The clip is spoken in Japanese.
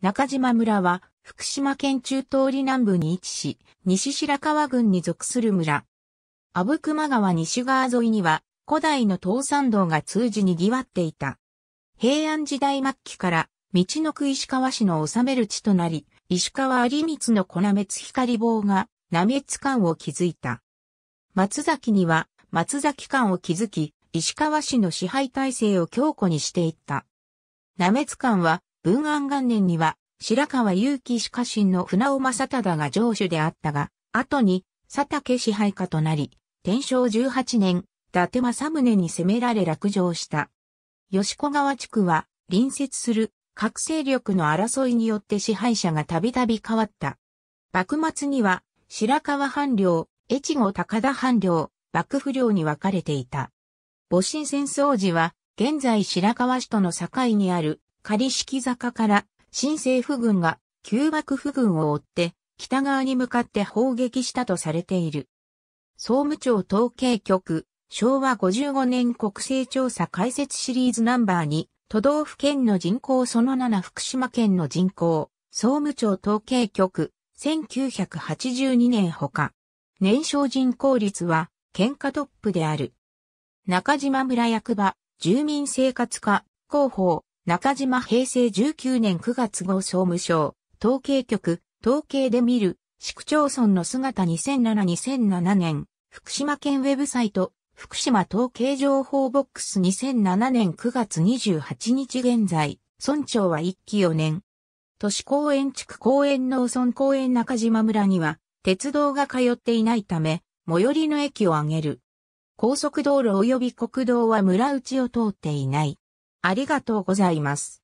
中島村は福島県中通り南部に位置し、西白川郡に属する村。阿武隈川西側沿いには古代の東山道が通じにぎわっていた。平安時代末期から道の区石川市の治める地となり、石川有光の粉滅光棒が名越館を築いた。松崎には松崎館を築き、石川市の支配体制を強固にしていった。名越館は文安元年には、白川祐樹氏家臣の船尾正忠が城主であったが、後に佐竹支配下となり、天正18年、伊達政宗に攻められ落城した。吉子川地区は、隣接する各勢力の争いによって支配者がたびたび変わった。幕末には、白川藩領、越後高田藩領、幕府領に分かれていた。戊辰戦争時は、現在白川市との境にある仮式坂から新政府軍が旧幕府軍を追って北側に向かって砲撃したとされている。総務庁統計局昭和55年国勢調査解説シリーズナンバーに都道府県の人口その7福島県の人口総務庁統計局1982年ほか年少人口率は県下トップである。中島村役場住民生活課広報中島平成19年9月号総務省、統計局、統計で見る、市区町村の姿2007-2007年、福島県ウェブサイト、福島統計情報ボックス2007年9月28日現在、村長は一期4年。都市公園地区公園農村公園中島村には、鉄道が通っていないため、最寄りの駅を挙げる。高速道路及び国道は村内を通っていない。ありがとうございます。